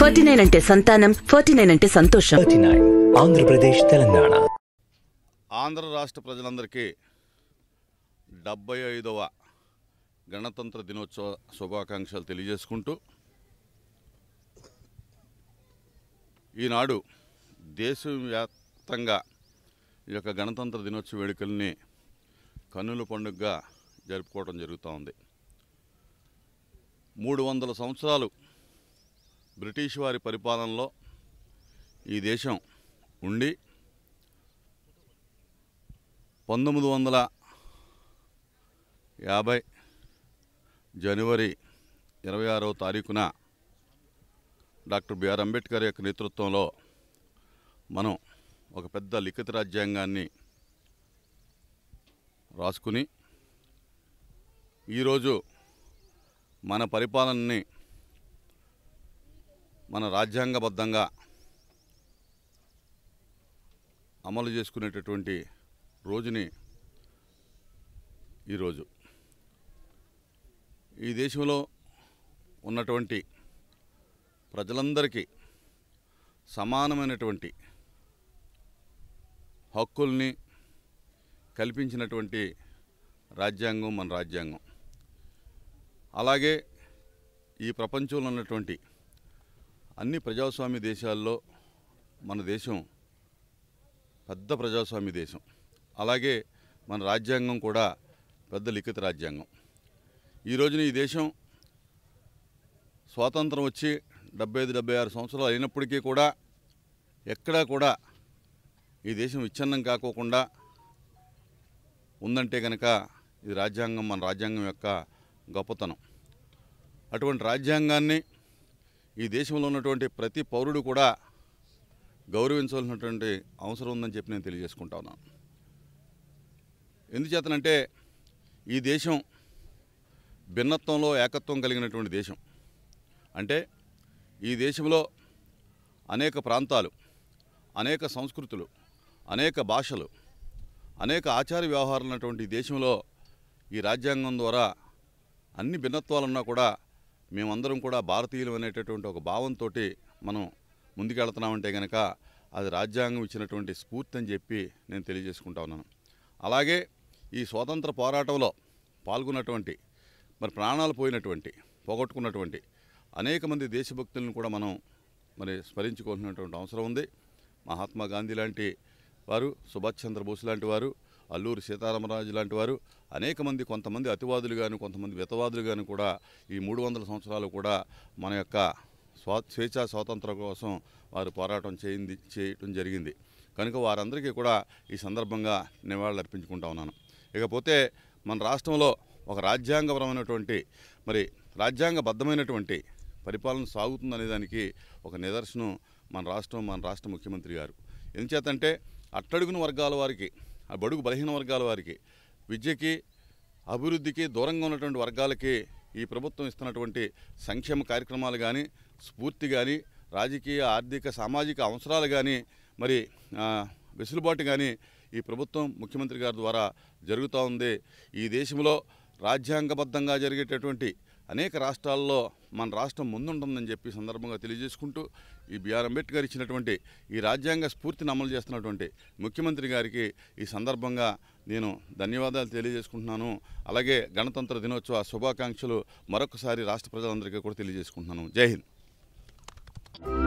forty nine అంటే సంతానం forty nine అంటే సంతోషం ఆంధ్రప్రదేశ్ తెలంగాణ ఆంధ్ర రాష్ట్ర ప్రజలందరికీ డెబ్బై ఐదవ గణతంత్ర దినోత్సవ శుభాకాంక్షలు తెలియజేసుకుంటూ ఈనాడు దేశవ్యాప్తంగా ఈ యొక్క గణతంత్ర దినోత్సవ వేడుకల్ని కన్నుల పండుగగా జరుపుకోవడం జరుగుతూ ఉంది మూడు వందల సంవత్సరాలు బ్రిటిష్ వారి పరిపాలనలో ఈ దేశం ఉండి పంతొమ్మిది వందల యాభై జనవరి ఇరవై ఆరవ తారీఖున డాక్టర్ బిఆర్ అంబేద్కర్ యొక్క నేతృత్వంలో మనం ఒక పెద్ద లిఖిత రాజ్యాంగాన్ని రాసుకుని ఈరోజు మన పరిపాలనని మన రాజ్యాంగబద్ధంగా అమలు చేసుకునేటటువంటి రోజుని ఈరోజు ఈ దేశంలో ఉన్నటువంటి ప్రజలందరికీ సమానమైనటువంటి హక్కుల్ని కల్పించినటువంటి రాజ్యాంగం మన రాజ్యాంగం అలాగే ఈ ప్రపంచంలో ఉన్నటువంటి అన్ని ప్రజాస్వామ్య దేశాల్లో మన దేశం పెద్ద ప్రజాస్వామ్య దేశం అలాగే మన రాజ్యాంగం కూడా పెద్ద లిఖిత రాజ్యాంగం ఈ రోజున ఈ దేశం స్వాతంత్రం వచ్చి డెబ్బై ఐదు డెబ్బై ఆరు సంవత్సరాలు అయినప్పటికీ కూడా ఎక్కడా కూడా ఈ దేశం విచ్ఛిన్నం కాకోకుండా ఉందంటే కనుక ఇది రాజ్యాంగం మన రాజ్యాంగం యొక్క గొప్పతనం అటువంటి రాజ్యాంగాన్ని ఈ దేశంలో ఉన్నటువంటి ప్రతి పౌరుడు కూడా గౌరవించవలసినటువంటి అవసరం ఉందని చెప్పి నేను తెలియజేసుకుంటా ఉన్నాను ఎందుచేతనంటే ఈ దేశం భిన్నత్వంలో ఏకత్వం కలిగినటువంటి దేశం అంటే ఈ దేశంలో అనేక ప్రాంతాలు అనేక సంస్కృతులు అనేక భాషలు అనేక ఆచార వ్యవహారాలు ఉన్నటువంటి దేశంలో ఈ రాజ్యాంగం ద్వారా అన్ని భిన్నత్వాలున్నా కూడా మేమందరం కూడా భారతీయులు అనేటటువంటి ఒక భావంతో మనం ముందుకెళ్తున్నామంటే కనుక అది రాజ్యాంగం ఇచ్చినటువంటి స్ఫూర్తి అని చెప్పి నేను తెలియజేసుకుంటా ఉన్నాను అలాగే ఈ స్వాతంత్ర పోరాటంలో పాల్గొన్నటువంటి మరి ప్రాణాలు పోయినటువంటి పోగొట్టుకున్నటువంటి అనేక మంది దేశభక్తులను కూడా మనం మరి స్మరించుకోవాల్సినటువంటి అవసరం ఉంది మహాత్మా గాంధీ లాంటి వారు సుభాష్ చంద్రబోస్ లాంటి వారు అల్లూరి సీతారామరాజు లాంటి వారు అనేక మంది కొంతమంది అతివాదులు కానీ కొంతమంది వితవాదులు కానీ కూడా ఈ మూడు వందల సంవత్సరాలు కూడా మన యొక్క స్వా స్వేచ్ఛా స్వాతంత్రం కోసం వారు పోరాటం చేయింది చేయటం జరిగింది కనుక వారందరికీ కూడా ఈ సందర్భంగా నివాళులు అర్పించుకుంటా ఉన్నాను ఇకపోతే మన రాష్ట్రంలో ఒక రాజ్యాంగపరమైనటువంటి మరి రాజ్యాంగబద్ధమైనటువంటి పరిపాలన సాగుతుందనే దానికి ఒక నిదర్శనం మన రాష్ట్రం మన రాష్ట్ర ముఖ్యమంత్రి గారు ఎందుచేతంటే అట్టడుగున వర్గాల వారికి ఆ బడుగు బలహీన వర్గాల వారికి విద్యకి అభివృద్ధికి దూరంగా ఉన్నటువంటి వర్గాలకి ఈ ప్రభుత్వం ఇస్తున్నటువంటి సంక్షేమ కార్యక్రమాలు కానీ స్ఫూర్తి కానీ రాజకీయ ఆర్థిక సామాజిక అవసరాలు కానీ మరి వెసులుబాటు కానీ ఈ ప్రభుత్వం ముఖ్యమంత్రి గారి ద్వారా జరుగుతూ ఉంది ఈ దేశంలో రాజ్యాంగబద్ధంగా జరిగేటటువంటి అనేక రాష్ట్రాల్లో మన రాష్ట్రం ముందుంటుందని చెప్పి సందర్భంగా తెలియజేసుకుంటూ ఈ బిఆర్ అంబేద్కర్ ఇచ్చినటువంటి ఈ రాజ్యాంగ స్ఫూర్తిని అమలు చేస్తున్నటువంటి ముఖ్యమంత్రి గారికి ఈ సందర్భంగా నేను ధన్యవాదాలు తెలియజేసుకుంటున్నాను అలాగే గణతంత్ర దినోత్సవ శుభాకాంక్షలు మరొకసారి రాష్ట్ర ప్రజలందరికీ కూడా తెలియజేసుకుంటున్నాను జై హింద్